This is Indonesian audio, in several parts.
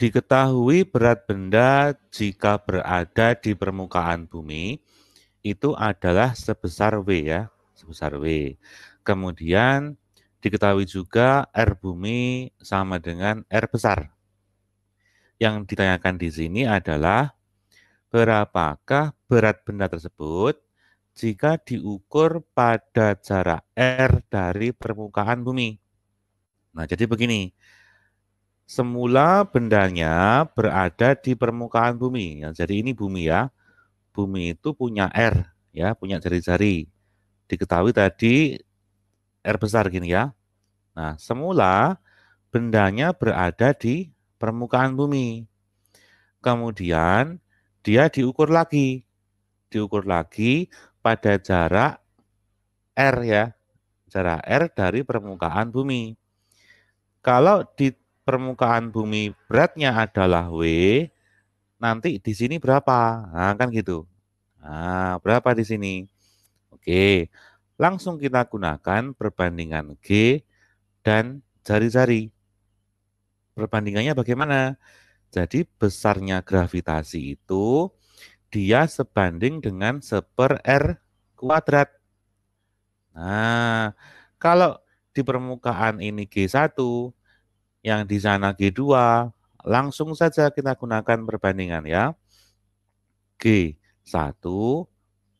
Diketahui berat benda jika berada di permukaan bumi itu adalah sebesar W ya, sebesar W. Kemudian diketahui juga R bumi sama dengan R besar. Yang ditanyakan di sini adalah berapakah berat benda tersebut jika diukur pada jarak R dari permukaan bumi. Nah, jadi begini. Semula bendanya berada di permukaan bumi. Ya, jadi ini bumi ya. Bumi itu punya R, ya, punya jari-jari. Diketahui tadi R besar gini ya. Nah, semula bendanya berada di permukaan bumi. Kemudian dia diukur lagi. Diukur lagi pada jarak R ya. Jarak R dari permukaan bumi. Kalau di permukaan bumi beratnya adalah W, nanti di sini berapa? Nah, kan gitu. Nah, berapa di sini? Oke. Langsung kita gunakan perbandingan G dan jari-jari. Perbandingannya bagaimana? Jadi besarnya gravitasi itu dia sebanding dengan seper R kuadrat. Nah, kalau di permukaan ini G1, yang di sana G2, langsung saja kita gunakan perbandingan ya. G1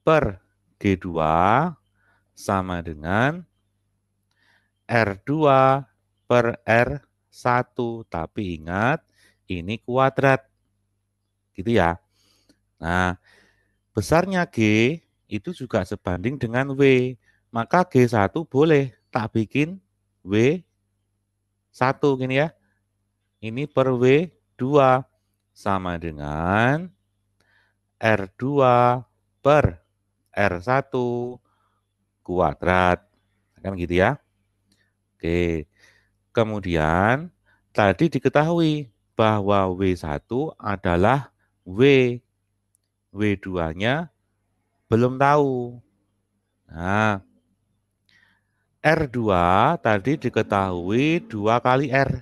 per G2 sama dengan R2 per R1. Tapi ingat, ini kuadrat. Gitu ya. Nah, besarnya G itu juga sebanding dengan W. Maka G1 boleh tak bikin W1 gini ya. Ini per W2 sama dengan R2 per R1 kuadrat. Kan gitu ya. Oke. Kemudian tadi diketahui bahwa W1 adalah W. W2-nya belum tahu. Nah, R2 tadi diketahui dua kali R.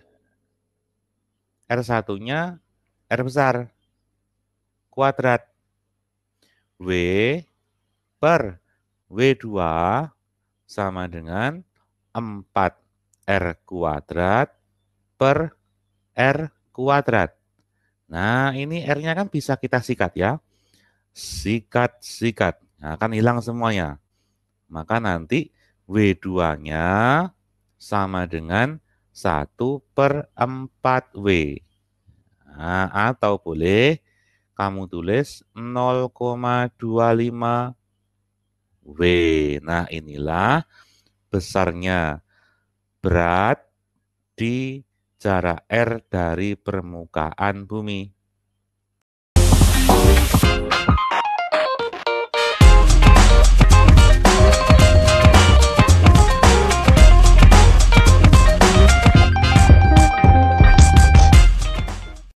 R1-nya R besar, kuadrat. W per W2 sama dengan 4 R kuadrat per R kuadrat. Nah, ini R-nya kan bisa kita sikat ya. Sikat, sikat. Nah, akan hilang semuanya. Maka nanti W2-nya sama dengan 1 per 4W. Nah, atau boleh kamu tulis 0,25 W. Nah, inilah besarnya berat di jarak R dari permukaan bumi.